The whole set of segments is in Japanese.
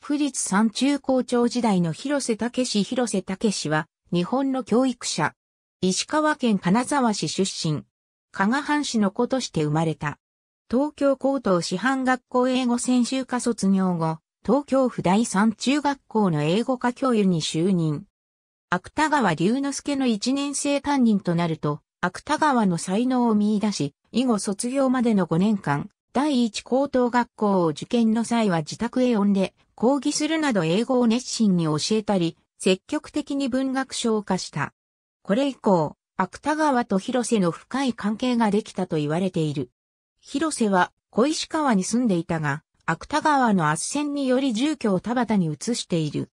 富士山中校長時代の広瀬武氏。広瀬武氏は、日本の教育者。石川県金沢市出身。加賀藩士の子として生まれた。東京高等師範学校英語専修科卒業後、東京府第三中学校の英語科教諭に就任。芥川龍之介の一年生担任となると、芥川の才能を見出し、以後卒業までの5年間、第一高等学校を受験の際は自宅へ呼んで、講義するなど英語を熱心に教えたり、積極的に文学賞を課した。これ以降、芥川と広瀬の深い関係ができたと言われている。広瀬は小石川に住んでいたが、芥川の圧旋により住居を田畑に移している。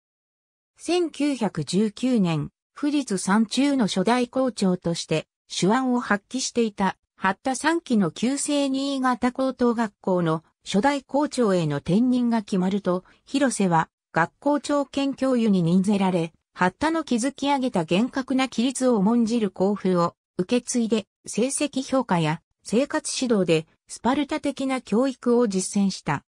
1919年、富士山中の初代校長として手腕を発揮していた八田三期の旧制新潟高等学校の初代校長への転任が決まると、広瀬は学校長兼教諭に任ぜられ、八田の築き上げた厳格な規律を重んじる校風を受け継いで成績評価や生活指導でスパルタ的な教育を実践した。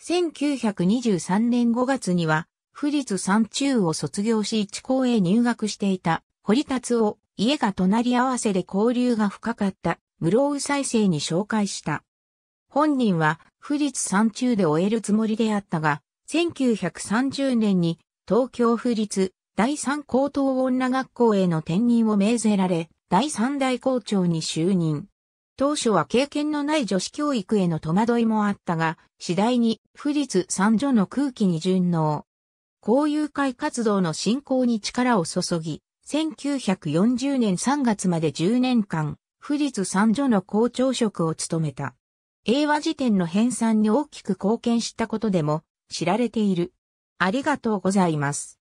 1923年5月には、府立三中を卒業し一校へ入学していた堀達を家が隣り合わせで交流が深かった室尾再生に紹介した。本人は富立山中で終えるつもりであったが、1930年に東京府立第三高等女学校への転任を命ぜられ、第三代校長に就任。当初は経験のない女子教育への戸惑いもあったが、次第に府立三女の空気に順応。交友会活動の振興に力を注ぎ、1940年3月まで10年間、富士津三女の校長職を務めた。英和辞典の編纂に大きく貢献したことでも知られている。ありがとうございます。